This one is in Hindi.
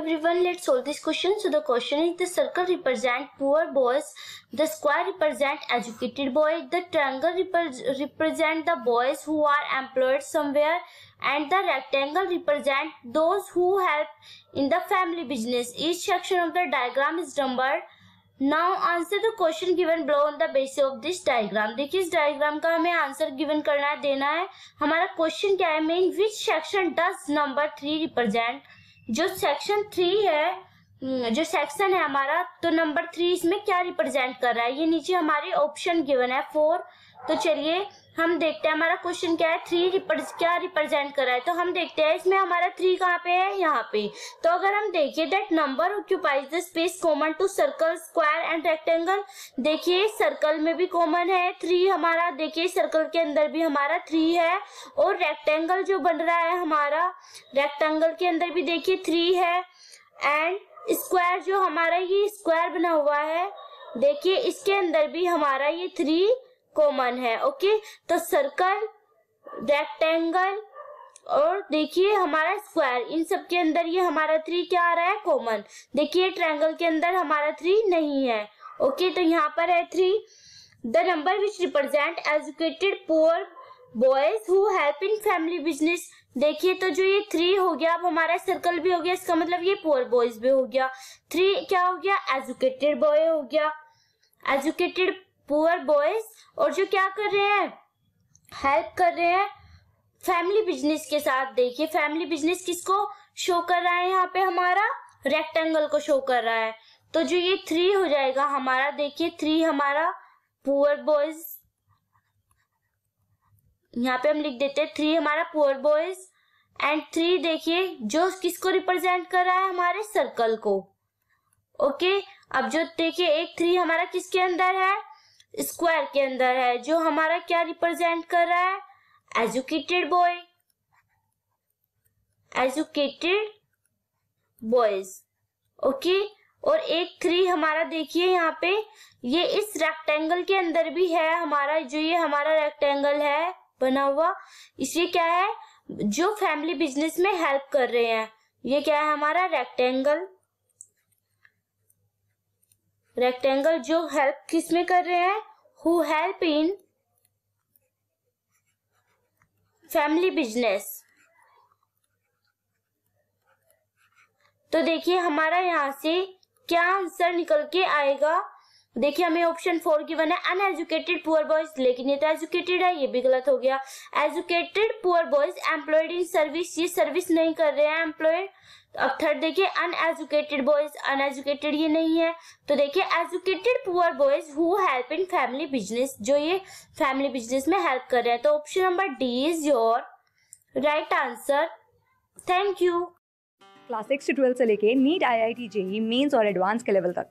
everyone, let's solve this question. So the question is the circle represent poor boys, the square represent educated boy, the triangle repre represent the boys who are employed somewhere and the rectangle represent those who help in the family business. Each section of the diagram is numbered. Now answer the question given below on the base of this diagram देखिए इस डायग्राम का हमें आंसर गिवन करना देना है हमारा क्वेश्चन क्या है main which section does number three represent जो सेक्शन थ्री है हम्म, जो सेक्शन है हमारा तो नंबर थ्री इसमें क्या रिप्रेजेंट कर रहा है ये नीचे हमारे ऑप्शन गिवन है फोर तो चलिए हम देखते हैं हमारा क्वेश्चन क्या है थ्री रिप्रेज क्या रिप्रेजेंट करा है तो हम देखते हैं इसमें हमारा थ्री कहाँ पे है यहाँ पे तो अगर हम देखिए that number occupies the space common to circle square and rectangle देखिए सर्कल में भी कॉमन है थ्री हमारा देखिए सर्कल के अंदर भी हमारा थ्री है और रेक्टेंगल जो बन रहा है हमारा रेक्टेंगल के अंदर भी देखिए थ्री है एंड स्क्वायर जो हमारा ये स्क्वायर बना हुआ है देखिए इसके अंदर भी हमारा ये थ्री कॉमन है ओके तो सर्कल रेक्टेंगल और देखिए हमारा स्क्वायर इन सब के अंदर ये हमारा थ्री क्या आ रहा है कॉमन देखिए ट्रायंगल के अंदर हमारा थ्री नहीं है ओके तो यहाँ पर है three the number which represent educated poor boys who help in family business देखिए तो जो ये थ्री हो गया अब हमारा सर्कल भी हो गया इसका मतलब ये पुअर बॉयज भी हो गया थ्री क्या हो गया एजुकेटेड बॉय हो गया एजुकेटेड पुअर बॉयज और जो क्या कर रहे हैं हेल्प कर रहे हैं फैमिली बिजनेस के साथ देखिए फैमिली बिजनेस किसको शो कर रहा है यहाँ पे हमारा रेक्टेंगल को शो कर रहा है तो जो ये थ्री हो जाएगा हमारा देखिए थ्री हमारा पुअर बॉयज यहाँ पे हम लिख देते हैं थ्री हमारा पुअर बॉयज एंड थ्री देखिए जो किसको रिप्रेजेंट कर रहा है हमारे सर्कल को ओके अब जो देखिए एक थ्री हमारा किसके अंदर है स्क्वायर के अंदर है जो हमारा क्या रिप्रेजेंट कर रहा है educated boy educated boys okay और एक थ्री हमारा देखिए यहाँ पे ये इस रेक्टेंगल के अंदर भी है हमारा जो ये हमारा रेक्टेंगल है बना हुआ इसे क्या है जो फैमिली बिजनेस में हेल्प कर रहे हैं ये क्या है हमारा रेक्टेंगल रेक्टेंगल जो हेल्प किस में कर रहे हैं who help in family business तो देखिए हमारा यहाँ से क्या आंसर निकल के आएगा देखिए हमें ऑप्शन फोर गिवन है अनएजुकेटेड पुअर बॉयज लेकिन ये तो एजुकेटेड है ये भी गलत हो गया educated poor boys employed in service ये सर्विस नहीं कर रहे हैं एम्प्लॉयड तो अब थर्ड देखिए अनएजुकेटेड बॉयज अनएजुकेटेड ये नहीं है तो देखिए educated poor boys who help in family business जो ये फैमिली बिजनेस में हेल्प कर रहे हैं तो option number D is your right answer thank you class six से ट्वेल्व से लेके NEET I I T JEE mains और एडवांस के लेवल तक